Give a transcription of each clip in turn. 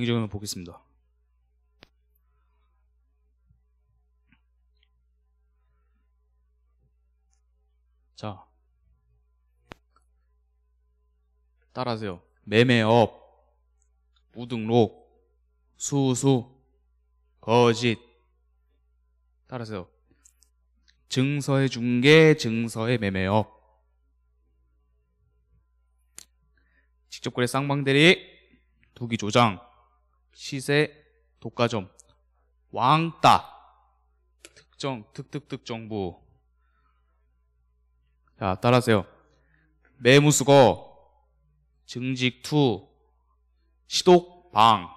행정을 보겠습니다. 자, 따라하세요. 매매업, 무등록, 수수, 거짓. 따라하세요. 증서의 중개, 증서의 매매업. 직접 거래 쌍방대리, 투기 조장, 시세 독과점 왕따 특정 특특특 정부 자 따라하세요 매무수거 증직투 시독방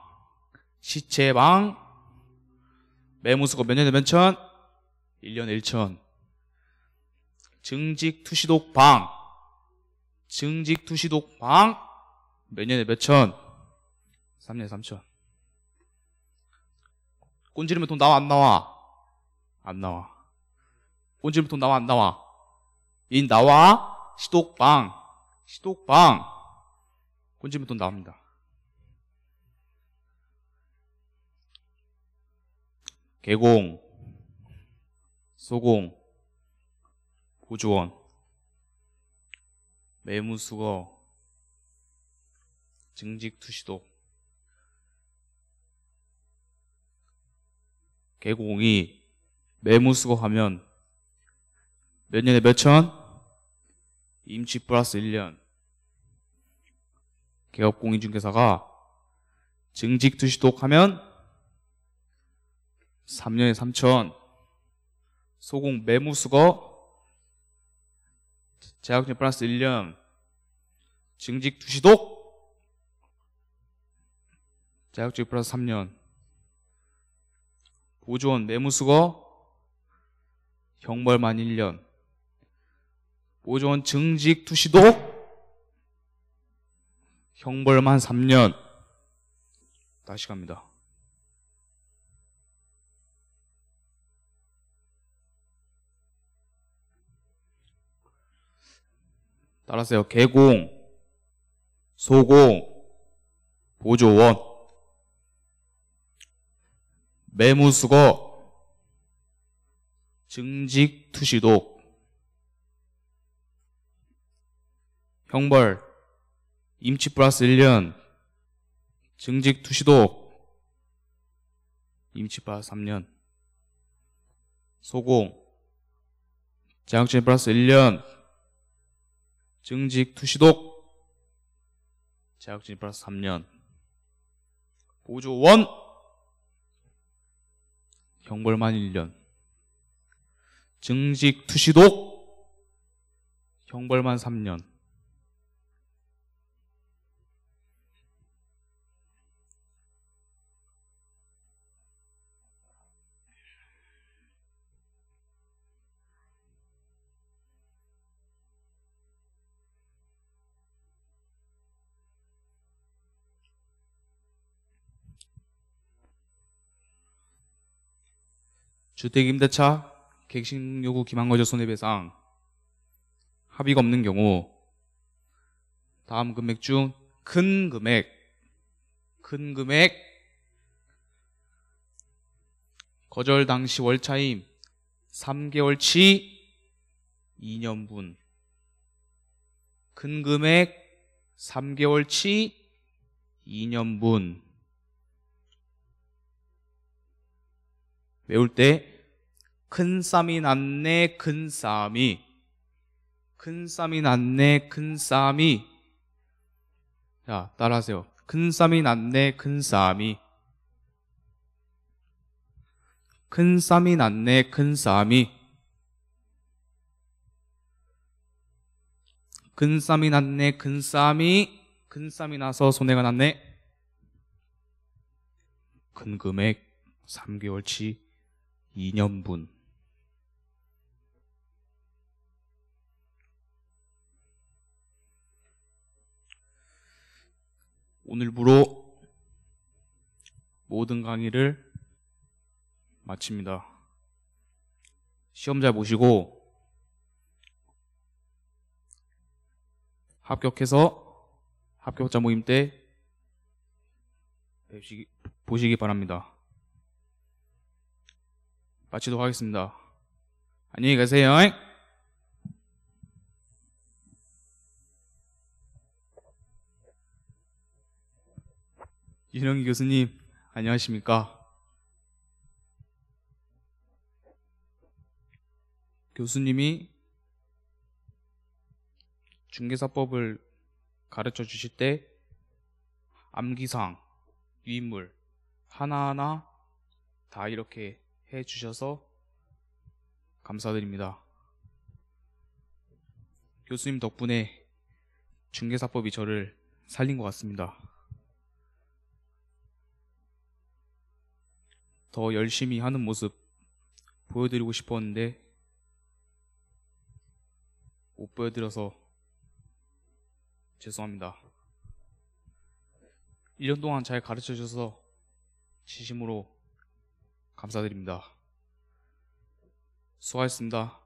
시체방 매무수거 몇 년에 몇 천? 1년 에 1천 증직투시독방 증직투시독방 몇 년에 몇 천? 3년에 3천 꼰지르면 돈 나와 안 나와? 안 나와. 꼰지르면 돈 나와 안 나와? 인 나와? 시독방. 시독방. 꼰지르면 돈 나옵니다. 개공, 소공, 보조원, 매무수거, 증직투시독 개공이 매무수거 하면 몇 년에 몇 천? 임치 플러스 1년. 개업공인중개사가 증직 투시독 하면 3년에 3천. 소공 매무수거 재학년 플러스 1년. 증직 투시독 재학직 플러스 3년. 5조 원매무수거형벌만 1년 5조 원 증직 투시도 형벌만 3년 다시 갑니다. 따라서요. 개공, 소공, 보조원 매무수거, 증직 투시독, 형벌, 임치 플러스 1년, 증직 투시독, 임치 플러스 3년, 소공, 장학증 플러스 1년, 증직 투시독, 자격증 플러스 3년, 보조원, 형벌만 1년. 증식 투시도 형벌만 3년. 주택임대차 갱신요구 기망거절 손해배상 합의가 없는 경우 다음 금액 중 큰 금액 큰 금액 거절 당시 월차임 3개월치 2년분 큰 금액 3개월치 2년분 외울 때 큰쌈이 났네 큰쌈이큰쌈이 났네 큰쌈이자 따라하세요 큰쌈이 났네 큰쌈이 큰쌈이 났네 큰쌈이 근쌈이 났네 근쌈이 근쌈이 나서 손해가 났네 근금액 3개월치 2년분 오늘부로 모든 강의를 마칩니다. 시험 잘 보시고 합격해서 합격자 모임 때 뵙시기, 보시기 바랍니다. 마치도록 하겠습니다. 안녕히 가세요. 이현기 교수님, 안녕하십니까? 교수님이 중개사법을 가르쳐 주실 때암기상항 유인물 하나하나 다 이렇게 해 주셔서 감사드립니다. 교수님 덕분에 중개사법이 저를 살린 것 같습니다. 더 열심히 하는 모습 보여드리고 싶었는데 못 보여드려서 죄송합니다. 1년 동안 잘 가르쳐 주셔서 진심으로 감사드립니다. 수고하셨습니다.